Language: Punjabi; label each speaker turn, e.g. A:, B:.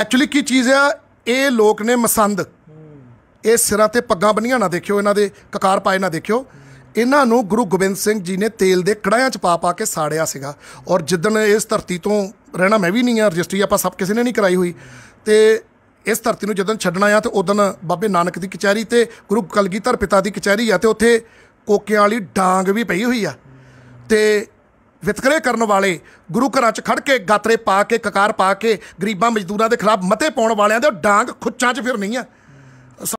A: ਐਕਚੁਅਲੀ ਕੀ ਚੀਜ਼ ਆ ਇਹ ਲੋਕ ਨੇ ਮਸੰਦ ਇਹ ਸਿਰਾਂ ਤੇ ਪੱਗਾਂ ਬੰਨੀਆਂ ਨਾ ਦੇਖਿਓ ਇਹਨਾਂ ਦੇ ਕਕਾਰ ਪਾਏ ਨਾ ਦੇਖਿਓ ਇਹਨਾਂ ਨੂੰ ਗੁਰੂ ਗੋਬਿੰਦ ਸਿੰਘ ਜੀ ਨੇ ਤੇਲ ਦੇ ਕੜਾਹਿਆਂ 'ਚ ਪਾ ਪਾ ਕੇ ਸਾੜਿਆ ਸੀਗਾ ਔਰ ਜਿੱਦਣ ਇਸ ਧਰਤੀ ਤੋਂ ਰਹਿਣਾ ਮੈਂ ਵੀ ਨਹੀਂ ਆ ਰਜਿਸਟਰੀ ਆਪਾਂ ਸਭ ਕਿਸੇ ਨੇ ਨਹੀਂ ਕਰਾਈ ਹੋਈ ਤੇ ਇਸ ਧਰਤੀ ਨੂੰ ਜਦੋਂ ਛੱਡਣਾ ਆ ਤੇ ਉਦੋਂ ਬਾਬੇ ਨਾਨਕ ਦੀ ਕਚਹਿਰੀ ਤੇ ਗੁਰੂ ਕਲਗੀਧਰ ਪਿਤਾ ਦੀ ਕਚਹਿਰੀ ਆ ਤੇ ਉੱਥੇ ਕੋਕਿਆਂ ਵਾਲੀ ਡਾਂਗ ਵੀ ਪਈ ਹੋਈ ਆ ਤੇ ਵਿਤਕਰੇ ਕਰਨ ਵਾਲੇ ਗੁਰੂ ਘਰਾਂ 'ਚ ਖੜ ਕੇ ਗਾਤਰੇ ਪਾ ਕੇ ਕਕਾਰ ਪਾ ਕੇ ਗਰੀਬਾਂ ਮਜ਼ਦੂਰਾਂ ਦੇ ਖਿਲਾਫ ਮਤੇ ਪਾਉਣ ਵਾਲਿਆਂ ਦੇ ਡਾਂਗ ਖੁੱਚਾਂ 'ਚ ਫਿਰ ਨਹੀਂ ਆ